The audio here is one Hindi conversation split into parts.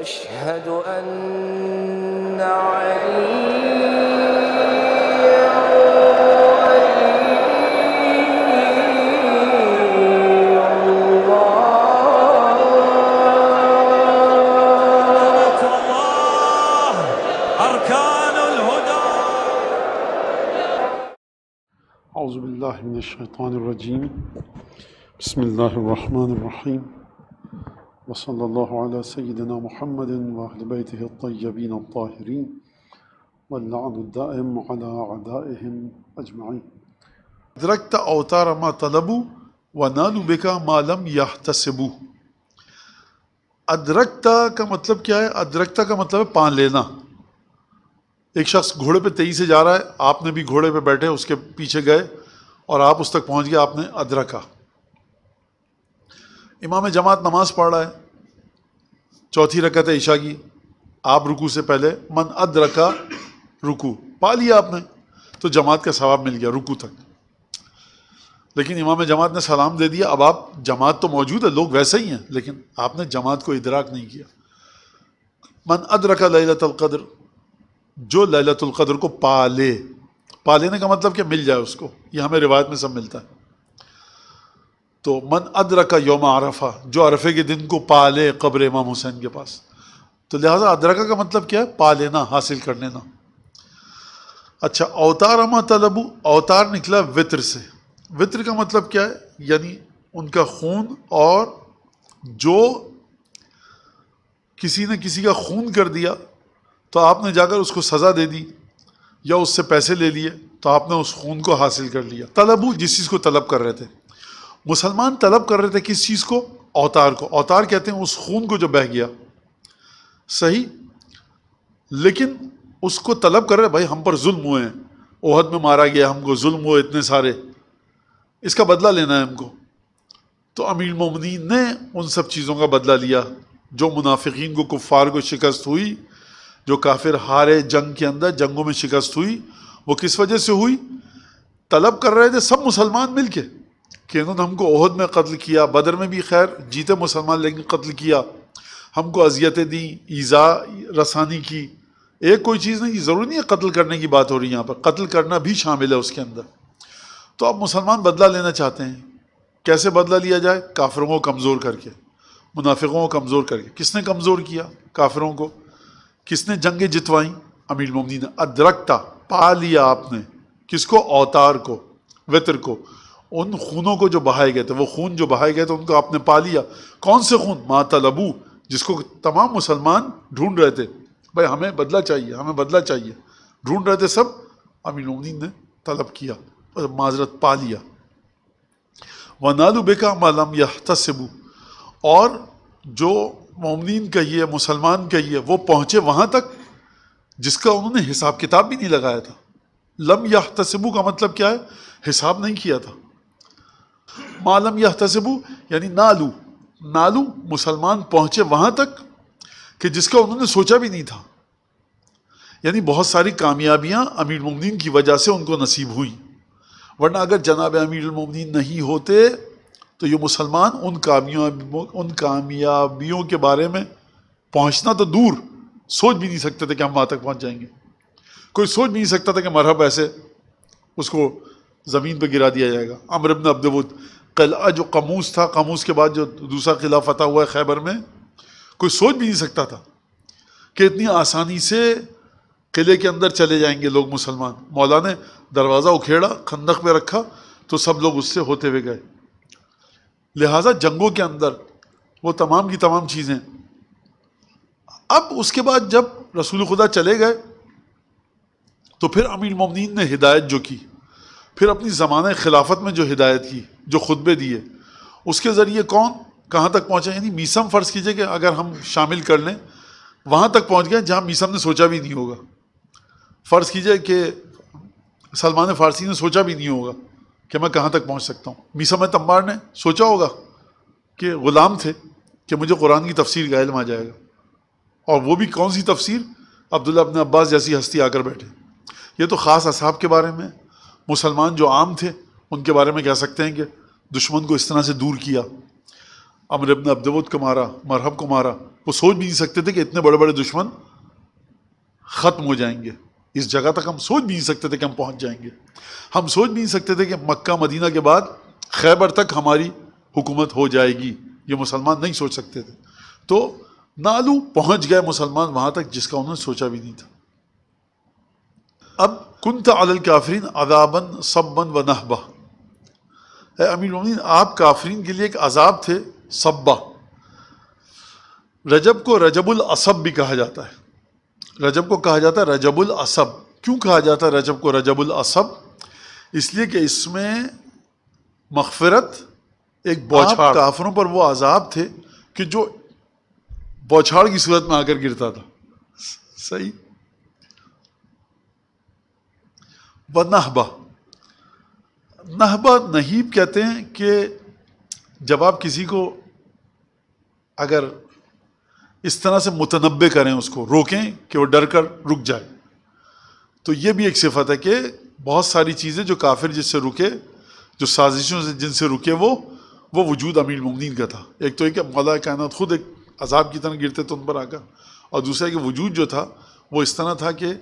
أشهد أن عليا ولي الله أركان الهدى أعوذ بالله من الشيطان الرجيم بسم الله الرحمن الرحيم وصلى الله على سيدنا محمد وأهل بيته الطيبين الطاهرين واللعن الدائم على أعدائهم أجمعين أدركت أوتار ما طلبوا ونالوا بك ما لم يحتسبوا अदरकता का मतलब क्या है अदरकता का मतलब है पान लेना एक शख्स घोड़े पे तेजी से जा रहा है आपने भी घोड़े पे बैठे उसके पीछे गए और आप उस तक पहुंच गए आपने अदरका इमाम जमात नमाज़ पढ़ रहा है चौथी रकत है ईशा की आप रुकू से पहले मन अद रखा रुकू पा लिया आपने तो जमात का सवाब मिल गया रुकू तक लेकिन इमाम जमात ने सलाम दे दिया अब आप जमात तो मौजूद है लोग वैसे ही हैं लेकिन आपने जमात को इदराक नहीं किया मन अद रखा लकद्र जो ललतुल्क़द्र को पा ले पा लेने का मतलब क्या मिल जाए उसको यह हमें रिवायत में सब मिलता है तो मन अदर का योम अरफा जो अरफे के दिन को पाले कब्र इमाम हुसैन के पास तो लिहाजा अदरका का मतलब क्या है पा लेना हासिल कर लेना अच्छा अवतार अमा तलबू अवतार निकला वित्र से वित्र का मतलब क्या है यानी उनका खून और जो किसी ने किसी का खून कर दिया तो आपने जाकर उसको सज़ा दे दी या उससे पैसे ले लिए तो आपने उस खून को हासिल कर लिया तलबू जिस चीज़ को तलब कर रहे थे मुसलमान तलब कर रहे थे किस चीज़ को अवतार को अवतार कहते हैं उस खून को जो बह गया सही लेकिन उसको तलब कर रहे भाई हम पर जुल्म हुए हैं ओहद में मारा गया हमको जुल्म हुए इतने सारे इसका बदला लेना है हमको तो अमीर ममनिन ने उन सब चीज़ों का बदला लिया जो मुनाफिकीन को कुफ़ार को शिकस्त हुई जो काफिर हारे जंग के अंदर जंगों में शिकस्त हुई वो किस वजह से हुई तलब कर रहे थे सब मुसलमान मिल के कि इन्होंने हमको ओहद में कत्ल किया बदर में भी खैर जीते मुसलमान लेकिन कत्ल किया हमको अजियतें दी ईज़ा रसानी की एक कोई चीज़ नहीं ज़रूरी नहीं है कत्ल करने की बात हो रही है यहाँ पर कत्ल करना भी शामिल है उसके अंदर तो अब मुसलमान बदला लेना चाहते हैं कैसे बदला लिया जाए काफरों को कमज़ोर करके मुनाफिकों को कमज़ोर करके किसने कमज़ोर किया काफरों को किसने जंगें जितवाईं अमीर ममनी ने अदरकता पा लिया आपने किसको अवतार को वितर को उन खूनों को जो बहाए गए थे वो खून जो बहाए गए थे उनको आपने पा लिया कौन से खून माता लबू जिसको तमाम मुसलमान ढूंढ रहे थे भाई हमें बदला चाहिए हमें बदला चाहिए ढूंढ रहे थे सब अमीन उमदीन ने तलब किया और माजरत पा लिया व नालू बेका मालम यह तस्बू और जो ममनिन कहिए मुसलमान कहिए वो पहुँचे वहाँ तक जिसका उन्होंने हिसाब किताब भी नहीं लगाया था लम या तस्बू का मतलब क्या है हिसाब नहीं किया था मालम यह तसबू यानी नालू नालू मुसलमान पहुंचे वहां तक कि जिसका उन्होंने सोचा भी नहीं था यानी बहुत सारी कामयाबियां अमीर ममदीन की वजह से उनको नसीब हुई वरना अगर जनाब अमीर ममदीन नहीं होते तो ये मुसलमान उन कामयाबियों उन कामयाबियों के बारे में पहुंचना तो दूर सोच भी नहीं सकते थे कि हम वहाँ तक पहुँच जाएंगे कोई सोच भी नहीं सकता था कि मरहब ऐसे उसको ज़मीन पर गिरा दिया जाएगा अमरबन अब्दुद किला जो कमूस था कमूस के बाद जो दूसरा किला फतह हुआ है खैबर में कोई सोच भी नहीं सकता था कि इतनी आसानी से किले के अंदर चले जाएंगे लोग मुसलमान मौला ने दरवाज़ा उखेड़ा खंदक में रखा तो सब लोग उससे होते हुए गए लिहाजा जंगों के अंदर वो तमाम की तमाम चीज़ें अब उसके बाद जब रसूल खुदा चले गए तो फिर अमीर ममनिन ने हिदायत जो की फिर अपनी ज़माने खिलाफत में जो हिदायत की जो खुतबे दिए उसके ज़रिए कौन कहाँ तक पहुँचा यानी मीसम फ़र्ज़ कीजिए कि अगर हम शामिल कर लें वहाँ तक पहुँच गए जहाँ मीसम ने सोचा भी नहीं होगा फ़र्ज़ कीजिए कि सलमान फ़ारसी ने सोचा भी नहीं होगा कि मैं कहाँ तक पहुँच सकता हूँ मीसम तम्बार ने सोचा होगा कि ग़ुलाम थे कि मुझे कुरान की तफसीर का इल्म आ जाएगा और वो भी कौन सी तफसीर अब्दुल्ला अपने अब्बास जैसी हस्ती आकर बैठे ये तो ख़ास असाब के बारे में मुसलमान जो आम थे उनके बारे में कह सकते हैं कि दुश्मन को इस तरह से दूर किया अमर इबन अब्दवुद को मारा मरहब को मारा वो सोच भी नहीं सकते थे कि इतने बड़े बड़े दुश्मन ख़त्म हो जाएंगे इस जगह तक हम सोच भी नहीं सकते थे कि हम पहुंच जाएंगे हम सोच भी नहीं सकते थे कि मक्का मदीना के बाद खैबर तक हमारी हुकूमत हो जाएगी ये मुसलमान नहीं सोच सकते थे तो नालू पहुंच गए मुसलमान वहां तक जिसका उन्होंने सोचा भी नहीं था अब कुंत अल काफरीन अदाबन सबन व नहबा अमीर मोमिन आप काफरीन के लिए एक अजाब थे सब्बा रजब को रजबुल असब भी कहा जाता है रजब को कहा जाता है रजबुल असब क्यों कहा जाता है रजब को रजबुल असब इसलिए कि इसमें मखफ़रत एक बौछाड़ काफरों पर वो अजाब थे कि जो बौछाड़ की सूरत में आकर गिरता था सही बदनाहबा नहबा नहीब कहते हैं कि जब आप किसी को अगर इस तरह से मुतनबे करें उसको रोकें कि वो डर कर रुक जाए तो ये भी एक सिफत है कि बहुत सारी चीज़ें जो काफिर जिससे रुके जो साजिशों से जिनसे रुके वो वो वजूद अमीर ममनिन का था एक तो एक मौला कायनत खुद एक अजाब की तरह गिरते तो उन पर आकर और दूसरा कि वजूद जो था वो इस तरह था कि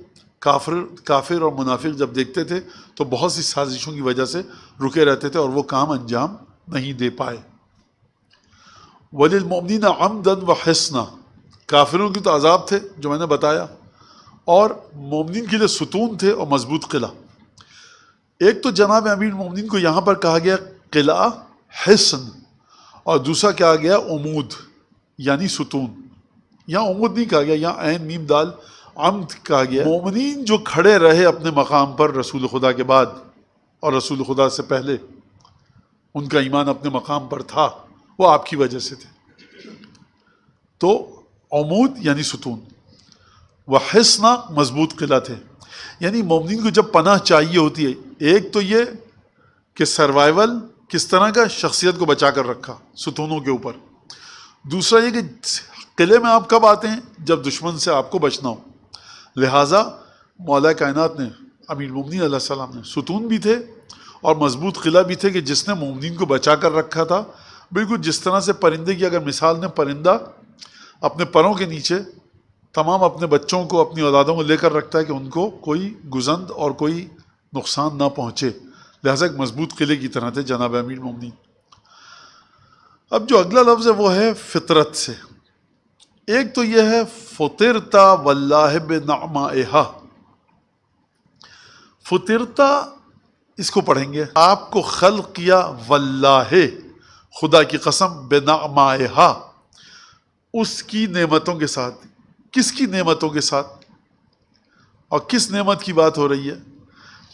काफिर काफिर और मुनाफिक जब देखते थे तो बहुत सी साजिशों की वजह से रुके रहते थे और वो काम अंजाम नहीं दे पाए वलिलमोमिन आमदन व हसना काफिरों की तो अजाब थे जो मैंने बताया और मोमिन के लिए सुतून थे और मजबूत किला एक तो जनाब अमीर मोमिन को यहाँ पर कहा गया किला हसन और दूसरा कहा गया उमूद यानी सुतून यहाँ उमूद नहीं कहा गया यहाँ ऐन नीम दाल अम्द कहा गया मोमिन जो खड़े रहे अपने मकाम पर रसूल खुदा के बाद और रसूल खुदा से पहले उनका ईमान अपने मकाम पर था वो आपकी वजह से थे तो अमूद यानी सुतून व हसना मजबूत किला थे यानी मोमिन को जब पनाह चाहिए होती है एक तो ये कि सर्वाइवल किस तरह का शख्सियत को बचा कर रखा सुतूनों के ऊपर दूसरा ये कि किले में आप कब आते हैं जब दुश्मन से आपको बचना हो लिहाजा मौला कायनत ने अमीर ममनिन सलाम ने सुतून भी थे और मजबूत किला भी थे कि जिसने ममनिन को बचा कर रखा था बिल्कुल जिस तरह से परिंदे की अगर मिसाल ने परिंदा अपने परों के नीचे तमाम अपने बच्चों को अपनी औलादों को लेकर रखता है कि उनको कोई गुजंद और कोई नुकसान ना पहुँचे लिहाजा एक मजबूत किले की तरह थे जनाब अमीर ममनिन अब जो अगला लफ्ज़ है वो है फितरत से एक तो यह है फतिरता वल्लाहब नामा फतिरता इसको पढ़ेंगे आपको खल किया वल्लाह खुदा की कसम बे बेनामा उसकी नेमतों के साथ किसकी नेमतों के साथ और किस नेमत की बात हो रही है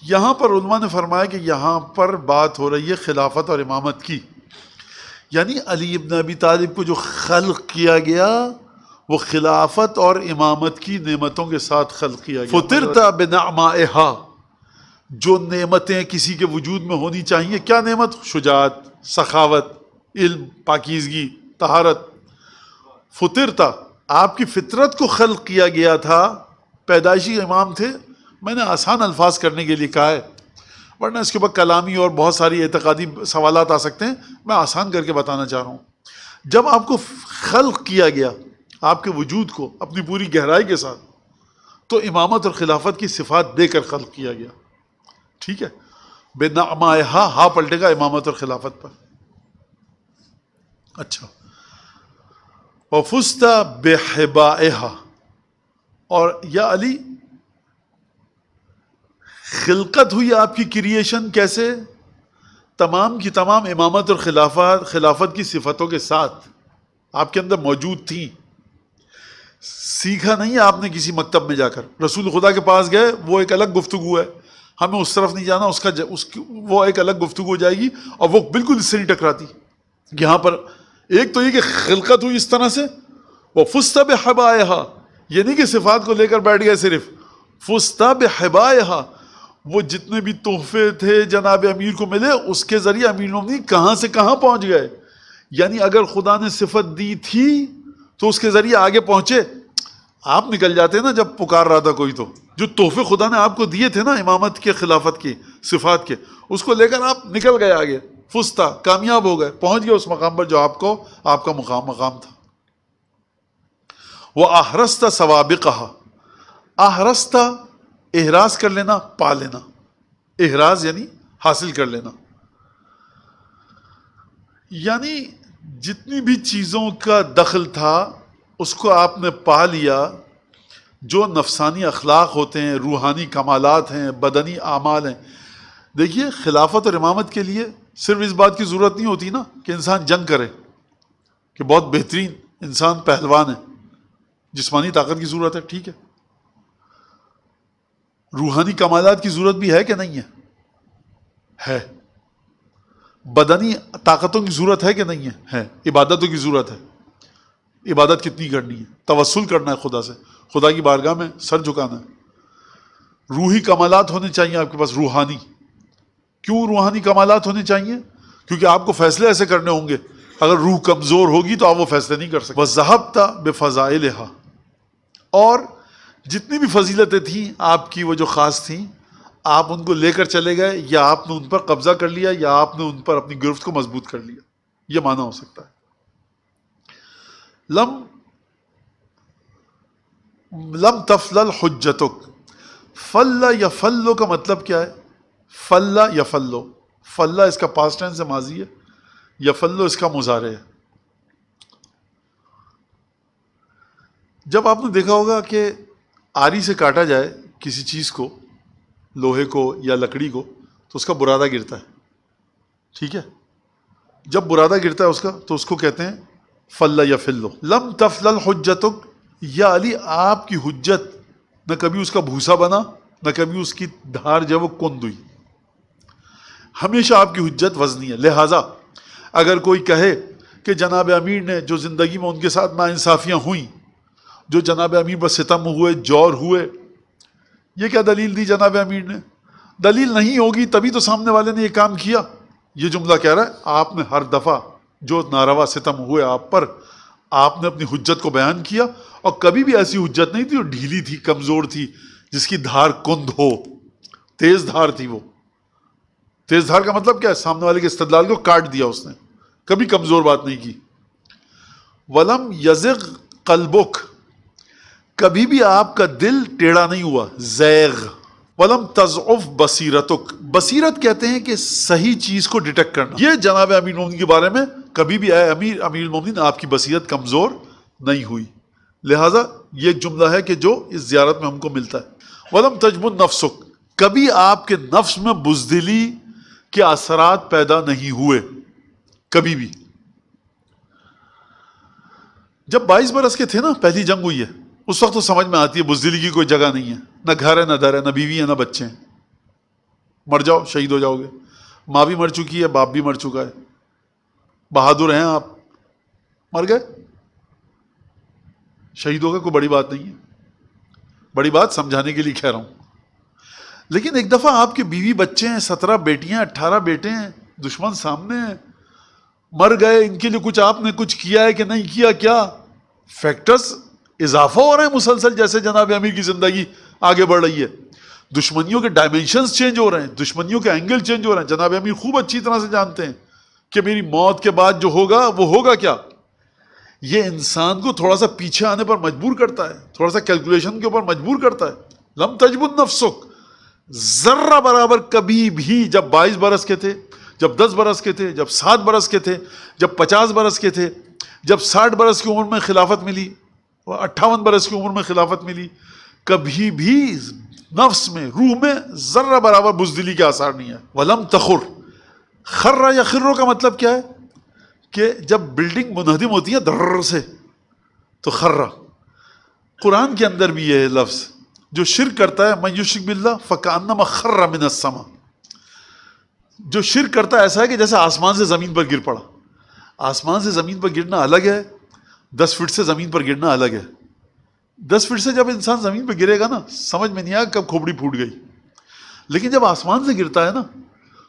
यहाँ पर उलमा ने फरमाया कि यहाँ पर बात हो रही है खिलाफत और इमामत की यानी अली इबन अबी तालिब को जो खल किया गया वो खिलाफत और इमामत की नेमतों के साथ खल किया बिना बेनामा जो नेमतें किसी के वजूद में होनी चाहिए क्या नेमत शुजात सखावत इल्म पाकिजगी तहारत फतरता आपकी फितरत को खल किया गया था पैदाइशी इमाम थे मैंने आसान अल्फाज करने के लिए कहा है वरना इसके ऊपर कलामी और बहुत सारी एतकादी सवाल आ सकते हैं मैं आसान करके बताना चाह रहा हूँ जब आपको खल किया गया आपके वजूद को अपनी पूरी गहराई के साथ तो इमामत और खिलाफत की सिफात देकर खल किया गया ठीक है बेनामा हा हा पलटेगा इमामत और खिलाफत पर अच्छा वफुस्ता बेहबा और या अली खिलकत हुई आपकी क्रिएशन कैसे तमाम की तमाम इमामत और खिलाफत खिलाफत की सिफतों के साथ आपके अंदर मौजूद थी सीखा नहीं है आपने किसी मकतब में जाकर रसूल खुदा के पास गए वो एक अलग गुफ्तु है हमें उस तरफ नहीं जाना उसका जा, उसकी वो एक अलग गुफ्तु हो जाएगी और वो बिल्कुल इससे नहीं टकराती यहाँ पर एक तो ये कि खिलकत हुई इस तरह से वह फुस्ता बबा ये नहीं कि सिफात को लेकर बैठ गए सिर्फ फुस्ता बहबाया वो जितने भी तोहफे थे जनाब अमीर को मिले उसके ज़रिए अमीर नोमनी कहाँ से कहाँ पहुँच गए यानी अगर खुदा ने सिफत दी थी तो उसके ज़रिए आगे पहुंचे आप निकल जाते ना जब पुकार रहा था कोई तो जो तोहफे खुदा ने आपको दिए थे ना इमामत के खिलाफत की सिफात के उसको लेकर आप निकल गए आगे फुसता कामयाब हो गए पहुंच गए उस मकाम पर जो आपको आपका मुकाम मकाम था वह आहरस्ता सवाब कहा आहरस्ता एहराज कर लेना पा लेना एहराज यानी हासिल कर लेना यानी जितनी भी चीज़ों का दखल था उसको आपने पा लिया जो नफसानी अखलाक होते हैं रूहानी कमालत हैं बदनी आमाल हैं देखिए खिलाफत और इमामत के लिए सिर्फ इस बात की ज़रूरत नहीं होती ना कि इंसान जंग करे कि बहुत बेहतरीन इंसान पहलवान है जिसमानी ताकत की ज़रूरत है ठीक है रूहानी कमालत की ज़रूरत भी है कि नहीं है है बदनी ताकतों की ज़रूरत है कि नहीं है है इबादतों की ज़रूरत है इबादत कितनी करनी है तवसल करना है खुदा से खुदा की बारगाह में सर झुकाना है रूही कमालत होने चाहिए आपके पास रूहानी क्यों रूहानी कमालत होने चाहिए क्योंकि आपको फैसले ऐसे करने होंगे अगर रूह कमज़ोर होगी तो आप वो फैसले नहीं कर सकते था बेफ़ाइल और जितनी भी फजीलतें थीं आपकी वो जो ख़ास थी आप उनको लेकर चले गए या आपने उन पर कब्जा कर लिया या आपने उन पर अपनी गिरफ्त को मजबूत कर लिया ये माना हो सकता है लम लम तफल हजतुक फल्ला या फल्लो का मतलब क्या है फल्ला या फल्लो फल्ला इसका पास्ट टेंस है माजी है या फल्लो इसका मुजारे है जब आपने देखा होगा कि आरी से काटा जाए किसी चीज़ को लोहे को या लकड़ी को तो उसका बुरादा गिरता है ठीक है जब बुरादा गिरता है उसका तो उसको कहते हैं फल्ला या फिल्लो लम तफल हजत या अली आपकी हजत न कभी उसका भूसा बना न कभी उसकी धार जब वो कुंद हुई हमेशा आपकी हजत वजनी है लिहाजा अगर कोई कहे कि जनाब अमीर ने जो ज़िंदगी में उनके साथ नाानसाफ़ियाँ हुई जो जनाब अमीर बस सितम हुए जौर हुए ये क्या दलील दी जनाब अमीर ने दलील नहीं होगी तभी तो सामने वाले ने यह काम किया ये जुमला कह रहा है आपने हर दफ़ा जो नारवा सितम हुए आप पर आपने अपनी हुज्जत को बयान किया और कभी भी ऐसी हुज्जत नहीं थी जो ढीली थी कमज़ोर थी जिसकी धार कुंद हो तेज़ धार थी वो तेज़ धार का मतलब क्या है सामने वाले के इस्तदलाल को काट दिया उसने कभी कमज़ोर बात नहीं की वलम यजग कलबुक कभी भी आपका दिल टेढ़ा नहीं हुआ जैग वलम तजुफ बसीरतुक बसीरत कहते हैं कि सही चीज को डिटेक्ट करना यह जनाब अमीर मोमिन के बारे में कभी भी आए अमीर अमीर मोमिन आपकी बसीरत कमजोर नहीं हुई लिहाजा ये जुमला है कि जो इस जियारत में हमको मिलता है वलम तजमुन नफसुक कभी आपके नफ्स में बुजदिली के असरात पैदा नहीं हुए कभी भी जब बाईस बरस के थे ना पहली जंग हुई है उस वक्त तो समझ में आती है बुजदिली की कोई जगह नहीं है ना घर है ना दर है ना बीवी है ना बच्चे हैं मर जाओ शहीद हो जाओगे माँ भी मर चुकी है बाप भी मर चुका है बहादुर हैं आप मर गए शहीद हो गए कोई बड़ी बात नहीं है बड़ी बात समझाने के लिए कह रहा हूँ लेकिन एक दफ़ा आपके बीवी बच्चे हैं सत्रह बेटियां अट्ठारह बेटे हैं दुश्मन सामने हैं मर गए इनके लिए कुछ आपने कुछ किया है कि नहीं किया क्या फैक्टर्स इजाफा हो रहा है मुसलसल जैसे जनाब अमीर की ज़िंदगी आगे बढ़ रही है दुश्मनियों के डायमेंशन चेंज हो रहे हैं दुश्मनियों के एंगल चेंज हो रहे हैं जनाब अमीर खूब अच्छी तरह से जानते हैं कि मेरी मौत के बाद जो होगा वो होगा क्या ये इंसान को थोड़ा सा पीछे आने पर मजबूर करता है थोड़ा सा कैलकुलेशन के ऊपर मजबूर करता है लम तजबुद नफसुक ज़र्रा बराबर कभी भी जब बाईस बरस के थे जब दस बरस के थे जब सात बरस के थे जब पचास बरस के थे जब साठ बरस की उम्र में खिलाफत मिली अट्ठावन बरस की उम्र में खिलाफत मिली कभी भी नफ्स में रूह में ज़र्रा बराबर बुजदिली के आसार नहीं है वलम तखुर खर्रा या खर्रों का मतलब क्या है कि जब बिल्डिंग मुनहदिम होती है दर्र से तो खर्रा कुरान के अंदर भी यह लफ्ज़ जो शिर करता है मयूशिक बिल्ला फ़कानम खर्रा मिनसमा जो शिर करता है ऐसा है कि जैसे आसमान से ज़मीन पर गिर पड़ा आसमान से ज़मीन पर गिरना अलग है दस फीट से ज़मीन पर गिरना अलग है दस फीट से जब इंसान ज़मीन पर गिरेगा ना समझ में नहीं आया कब खोपड़ी फूट गई लेकिन जब आसमान से गिरता है ना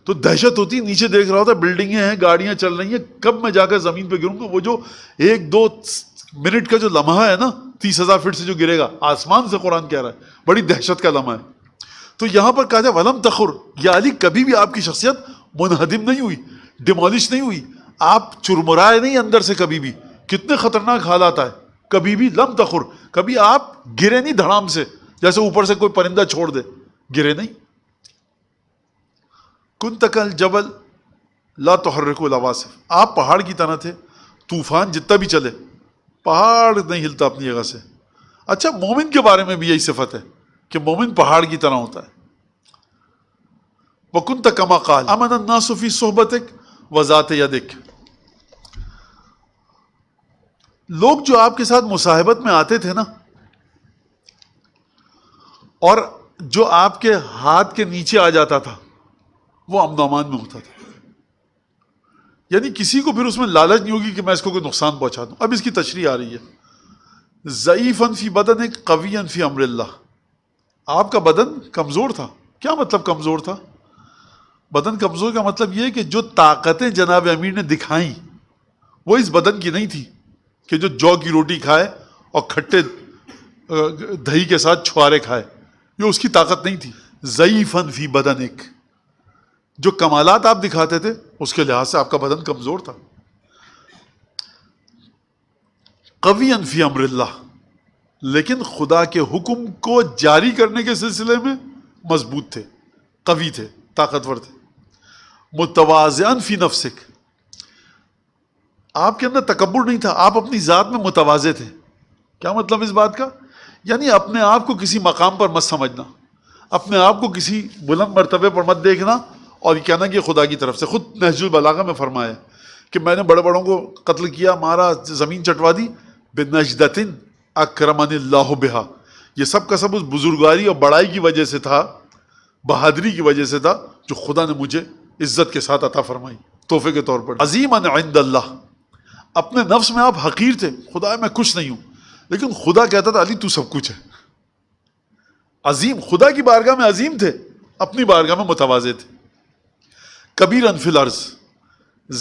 तो दहशत होती नीचे देख रहा होता है हैं गाड़ियां चल रही हैं कब मैं जाकर ज़मीन पर गिरूंगा वो जो एक दो मिनट का जो लम्हा है ना तीस हज़ार फीट से जो गिरेगा आसमान से कुरान कह रहा है बड़ी दहशत का लम्हा है तो यहाँ पर कहा जाए वलम तखुर या अली कभी भी आपकी शख्सियत मुनहदिम नहीं हुई डिमोलिश नहीं हुई आप चुरमुराए नहीं अंदर से कभी भी कितने ख़तरनाक हालात आए कभी भी लम तखुर कभी आप गिरे नहीं धड़ाम से जैसे ऊपर से कोई परिंदा छोड़ दे गिरे नहीं कुन तकल जबल ला तहरको लवासिफ आप पहाड़ की तरह थे तूफान जितना भी चले पहाड़ नहीं हिलता अपनी जगह से अच्छा मोमिन के बारे में भी यही सिफत है कि मोमिन पहाड़ की तरह होता है वकुन कमा काल अमन सूफी सोहबत एक वजात या देख लोग जो आपके साथ मुसाहिबत में आते थे ना और जो आपके हाथ के नीचे आ जाता था वो अमदामान में होता था यानी किसी को फिर उसमें लालच नहीं होगी कि मैं इसको कोई नुकसान पहुंचा दूं अब इसकी तशरी आ रही है ज़यीफ़ अनफी बदन एक कवी अनफी अमरल्ला आपका बदन कमज़ोर था क्या मतलब कमज़ोर था बदन कमज़ोर का मतलब ये कि जो ताकतें जनाब अमीर ने दिखाई वो इस बदन की नहीं थी कि जो जौ की रोटी खाए और खट्टे दही के साथ छुआरे खाए ये उसकी ताकत नहीं थी ज़ईफ़न फी बदन एक जो कमालात आप दिखाते थे उसके लिहाज से आपका बदन कमज़ोर था कवी अनफी अमरिल्ला लेकिन खुदा के हुक्म को जारी करने के सिलसिले में मजबूत थे कवि थे ताकतवर थे मुतवाज़ अनफी नफसिक आपके अंदर तकबुर नहीं था आप अपनी ज़ात में मुतवाज़े थे क्या मतलब इस बात का यानी अपने आप को किसी मकाम पर मत समझना अपने आप को किसी बुलंद मरतबे पर मत देखना और कहना कि खुदा की तरफ से खुद नहजुल बलागा में फरमाया कि मैंने बड़े बड़ों को कत्ल किया मारा ज़मीन चटवा दी बेनजदतिन अक्रमन बिहा ये सब का सब उस बुजुर्गारी और बड़ाई की वजह से था बहादरी की वजह से था जो खुदा ने मुझे इज़्ज़त के साथ अता फरमाई तोहफे के तौर पर अजीम अन अपने नफ्स में आप हकीर थे खुदा मैं कुछ नहीं हूं लेकिन खुदा कहता था अली तू सब कुछ है अजीम खुदा की बारगाह में अजीम थे अपनी बारगाह में मुतवाजे थे कबीर अनफिल अर्ज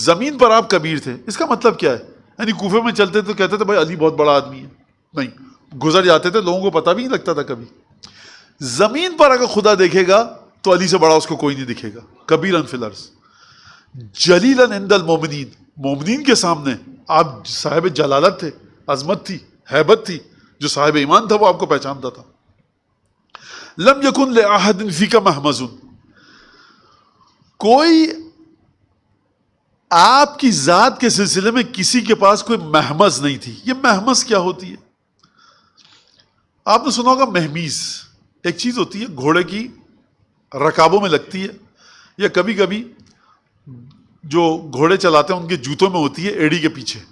ज़मीन पर आप कबीर थे इसका मतलब क्या है यानी कूफे में चलते तो कहते थे भाई अली बहुत बड़ा आदमी है नहीं गुजर जाते थे लोगों को पता भी नहीं लगता था कभी ज़मीन पर अगर खुदा देखेगा तो अली से बड़ा उसको कोई नहीं दिखेगा कबीर अनफिल अर्ज़ जलीला इंदल मोमिन मोमिन के सामने आप साहिब जलालत थे अजमत थी हैबत थी जो साहिब ईमान था वो आपको पहचानता था लम यकुन ले आहदिन फीका महमजुन कोई आपकी ज़ात के सिलसिले में किसी के पास कोई महमज नहीं थी ये महमज क्या होती है आपने सुना होगा महमीज एक चीज़ होती है घोड़े की रकाबों में लगती है या कभी कभी जो घोड़े चलाते हैं उनके जूतों में होती है एड़ी के पीछे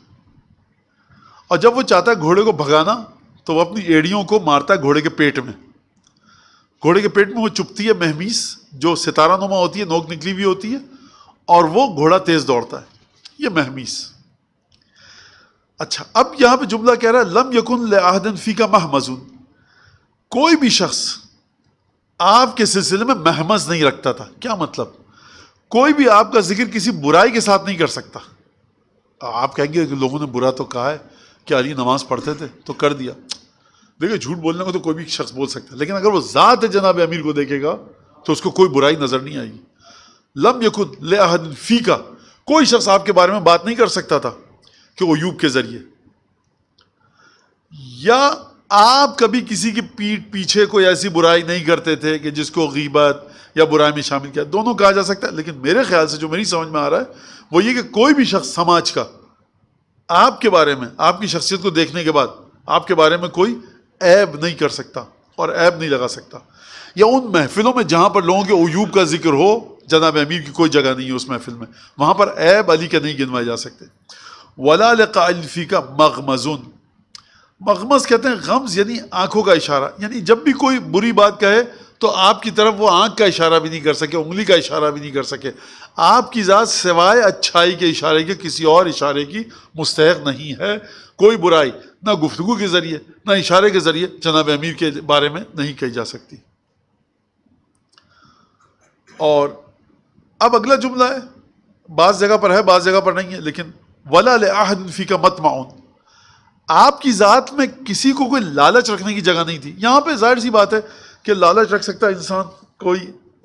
और जब वो चाहता है घोड़े को भगाना तो वह अपनी एड़ियों को मारता है घोड़े के पेट में घोड़े के पेट में वो चुपती है महमीस जो सितारा नुमा होती है नोक निकली हुई होती है और वो घोड़ा तेज दौड़ता है ये महमीस अच्छा अब यहां पे जुमला कह रहा है लम यकुन आहदन फी का महमजून कोई भी शख्स आपके सिलसिले में महमज नहीं रखता था क्या मतलब कोई भी आपका जिक्र किसी बुराई के साथ नहीं कर सकता आप कहेंगे कि लोगों ने बुरा तो कहा है कि अली नमाज पढ़ते थे तो कर दिया देखिए झूठ बोलने को तो कोई भी शख्स बोल सकता है लेकिन अगर वो ज़ात जनाब अमीर को देखेगा तो उसको कोई बुराई नज़र नहीं आएगी लम यकुद लेहद फ़ी का कोई शख्स आपके बारे में बात नहीं कर सकता था कि अयूब के ज़रिए या आप कभी किसी की पीठ पीछे कोई ऐसी बुराई नहीं करते थे कि जिसको गीबत या बुराई में शामिल किया दोनों कहा जा सकता है लेकिन मेरे ख्याल से जो मेरी समझ में आ रहा है वो ये कि कोई भी शख्स समाज का आपके बारे में आपकी शख्सियत को देखने के बाद आपके बारे में कोई ऐब नहीं कर सकता और ऐब नहीं लगा सकता या उन महफिलों में जहाँ पर लोगों के अयूब का जिक्र हो जनाब अमीर की कोई जगह नहीं है उस महफिल में वहाँ पर ऐब अली के नहीं गिनवाए जा सकते वला का मगमजुन मगमज कहते हैं गम्स यानी आंखों का इशारा यानी जब भी कोई बुरी बात कहे तो आपकी तरफ वो आँख का इशारा भी नहीं कर सके उंगली का इशारा भी नहीं कर सके आपकी ज़ात सिवाय अच्छाई के इशारे के किसी और इशारे की मुस्तक नहीं है कोई बुराई ना गुफ्तु के ज़रिए ना इशारे के ज़रिए जनाब अमीर के बारे में नहीं कही जा सकती और अब अगला जुमला है बाज़ जगह पर है बाज़ जगह पर नहीं है लेकिन वला का मत माउन आपकी ज़ात में किसी को कोई लालच रखने की जगह नहीं थी यहाँ पे जाहिर सी बात है कि लालच रख सकता है इंसान कोई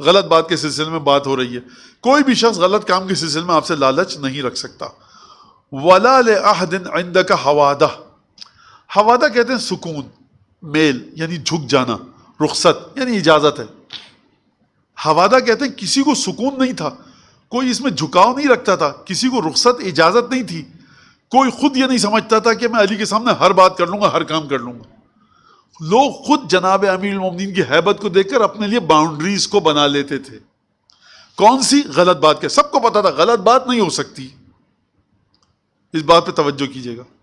गलत बात के सिलसिले में बात हो रही है कोई भी शख्स गलत काम के सिलसिले में आपसे लालच नहीं रख सकता वला आहदिन आइंदा का हवादा हवादा कहते हैं सुकून मेल यानी झुक जाना रुखसत यानी इजाज़त है हवादा कहते हैं किसी को सुकून नहीं था कोई इसमें झुकाव नहीं रखता था किसी को रुखसत इजाज़त नहीं थी कोई खुद ये नहीं समझता था कि मैं अली के सामने हर बात कर लूँगा हर काम कर लूंगा लोग खुद जनाब अमीर मोमिन की हैबत को देखकर अपने लिए बाउंड्रीज को बना लेते थे कौन सी गलत बात क्या सबको पता था गलत बात नहीं हो सकती इस बात पे तवज्जो कीजिएगा